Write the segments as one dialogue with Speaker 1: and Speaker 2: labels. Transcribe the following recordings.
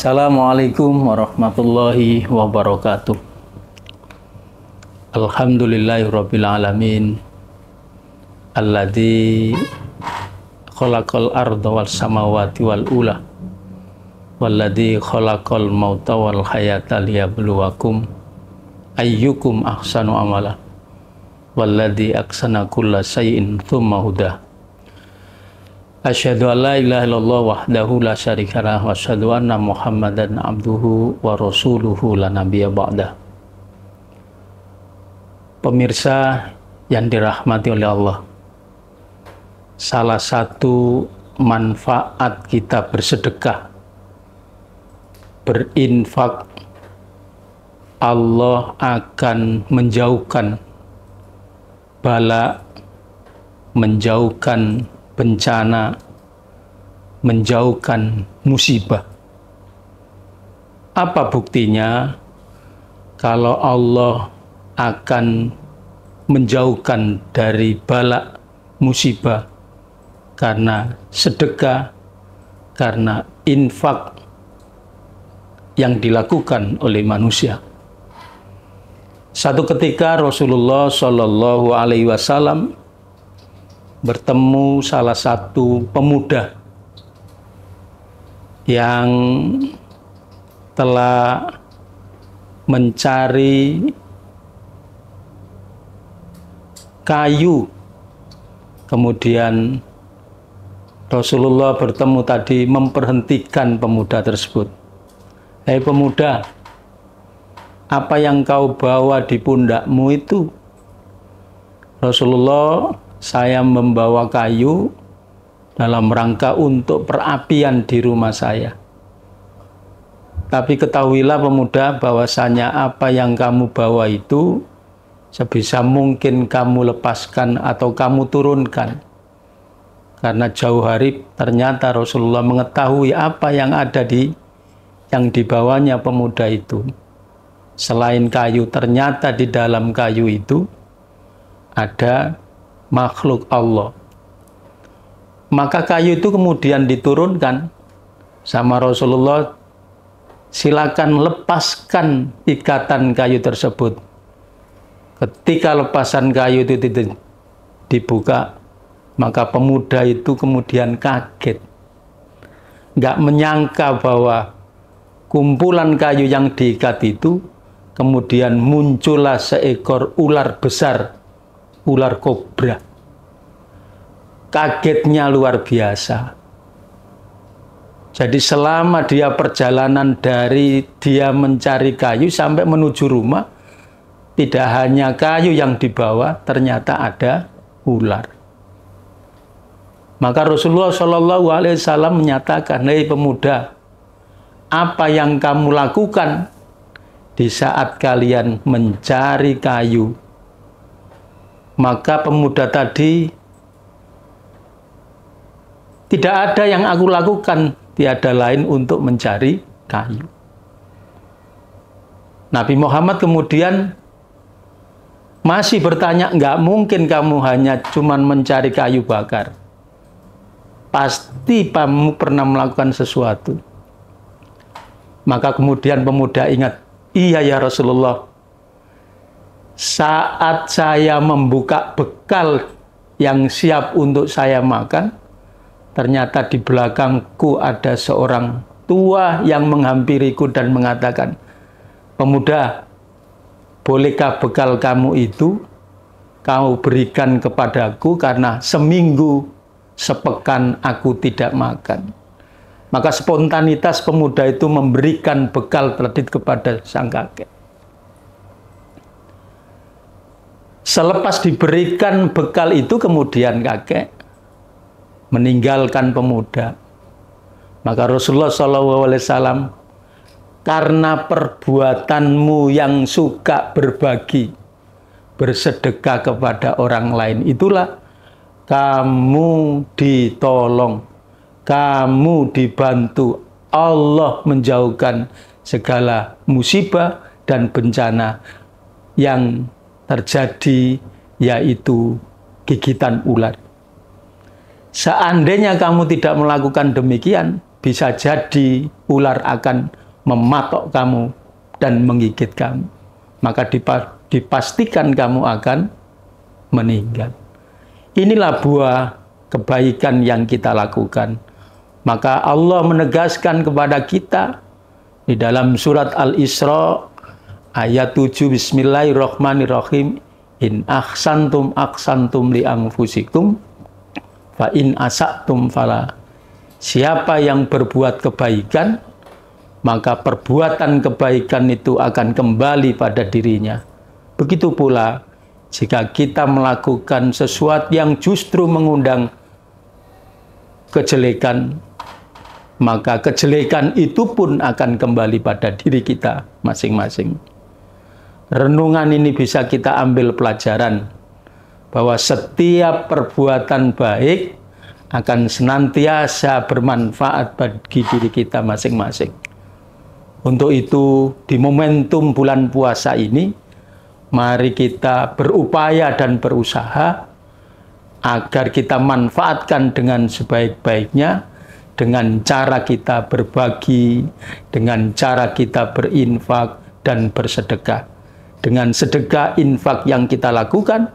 Speaker 1: Assalamualaikum warahmatullahi wabarakatuh. Alhamdulillahirabbil alamin. Alladzi khalaqal arda wal samawati wal ula. Walladzi khalaqal mauta wal hayata liyabluwakum ayyukum ahsanu amala. Walladzi aksana kulla syai'in thumma hudah Asyhadu an la ilaha illallah wahdahu la syarika lah wa asyhadu anna Muhammadan abduhu wa rasuluhu la nabiyya ba'da. Pemirsa yang dirahmati oleh Allah. Salah satu manfaat kita bersedekah berinfak Allah akan menjauhkan bala menjauhkan bencana, menjauhkan musibah. Apa buktinya kalau Allah akan menjauhkan dari balak musibah karena sedekah, karena infak yang dilakukan oleh manusia. Satu ketika Rasulullah Shallallahu Alaihi Wasallam bertemu salah satu pemuda yang telah mencari kayu. Kemudian Rasulullah bertemu tadi memperhentikan pemuda tersebut. Hei pemuda, apa yang kau bawa di pundakmu itu? Rasulullah saya membawa kayu dalam rangka untuk perapian di rumah saya. Tapi ketahuilah pemuda bahwasanya apa yang kamu bawa itu sebisa mungkin kamu lepaskan atau kamu turunkan. Karena jauh hari ternyata Rasulullah mengetahui apa yang ada di yang dibawanya pemuda itu. Selain kayu, ternyata di dalam kayu itu ada makhluk Allah. Maka kayu itu kemudian diturunkan sama Rasulullah, silakan lepaskan ikatan kayu tersebut. Ketika lepasan kayu itu dibuka, maka pemuda itu kemudian kaget. Nggak menyangka bahwa kumpulan kayu yang diikat itu kemudian muncullah seekor ular besar ular kobra. Kagetnya luar biasa. Jadi selama dia perjalanan dari dia mencari kayu sampai menuju rumah, tidak hanya kayu yang dibawa, ternyata ada ular. Maka Rasulullah Shallallahu Alaihi Wasallam menyatakan, "Hei pemuda, apa yang kamu lakukan di saat kalian mencari kayu maka pemuda tadi, tidak ada yang aku lakukan, tiada lain untuk mencari kayu. Nabi Muhammad kemudian masih bertanya, nggak mungkin kamu hanya cuman mencari kayu bakar. Pasti kamu pernah melakukan sesuatu. Maka kemudian pemuda ingat, iya ya Rasulullah, saat saya membuka bekal yang siap untuk saya makan, ternyata di belakangku ada seorang tua yang menghampiriku dan mengatakan, "Pemuda, bolehkah bekal kamu itu kamu berikan kepadaku karena seminggu sepekan aku tidak makan?" Maka spontanitas pemuda itu memberikan bekal kredit kepada sang kakek. Selepas diberikan bekal itu kemudian kakek meninggalkan pemuda. Maka Rasulullah Shallallahu Alaihi Wasallam karena perbuatanmu yang suka berbagi, bersedekah kepada orang lain itulah kamu ditolong, kamu dibantu. Allah menjauhkan segala musibah dan bencana yang terjadi yaitu gigitan ular. Seandainya kamu tidak melakukan demikian, bisa jadi ular akan mematok kamu dan menggigit kamu. Maka dipastikan kamu akan meninggal. Inilah buah kebaikan yang kita lakukan. Maka Allah menegaskan kepada kita di dalam surat Al-Isra Ayat 7 Bismillahirrahmanirrahim. In aksantum aksantum li fusikum fa in asatum fala. Siapa yang berbuat kebaikan maka perbuatan kebaikan itu akan kembali pada dirinya. Begitu pula jika kita melakukan sesuatu yang justru mengundang kejelekan, maka kejelekan itu pun akan kembali pada diri kita masing-masing renungan ini bisa kita ambil pelajaran bahwa setiap perbuatan baik akan senantiasa bermanfaat bagi diri kita masing-masing. Untuk itu, di momentum bulan puasa ini, mari kita berupaya dan berusaha agar kita manfaatkan dengan sebaik-baiknya dengan cara kita berbagi, dengan cara kita berinfak dan bersedekah dengan sedekah infak yang kita lakukan,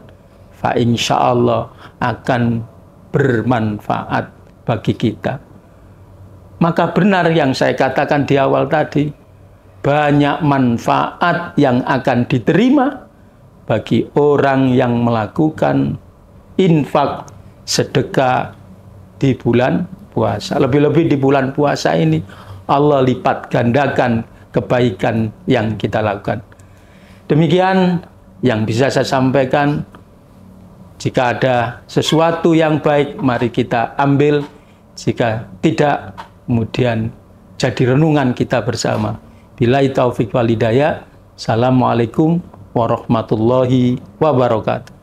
Speaker 1: fa insya Allah akan bermanfaat bagi kita. Maka benar yang saya katakan di awal tadi, banyak manfaat yang akan diterima bagi orang yang melakukan infak sedekah di bulan puasa. Lebih-lebih di bulan puasa ini Allah lipat gandakan kebaikan yang kita lakukan. Demikian yang bisa saya sampaikan. Jika ada sesuatu yang baik, mari kita ambil. Jika tidak, kemudian jadi renungan kita bersama. Bila taufik walidaya. Assalamualaikum warahmatullahi wabarakatuh.